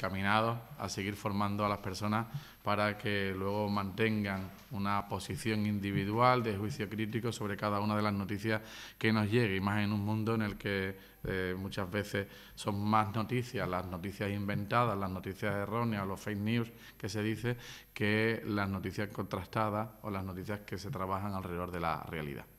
encaminados a seguir formando a las personas para que luego mantengan una posición individual de juicio crítico sobre cada una de las noticias que nos llegue, y más en un mundo en el que eh, muchas veces son más noticias, las noticias inventadas, las noticias erróneas, los fake news que se dice, que las noticias contrastadas o las noticias que se trabajan alrededor de la realidad.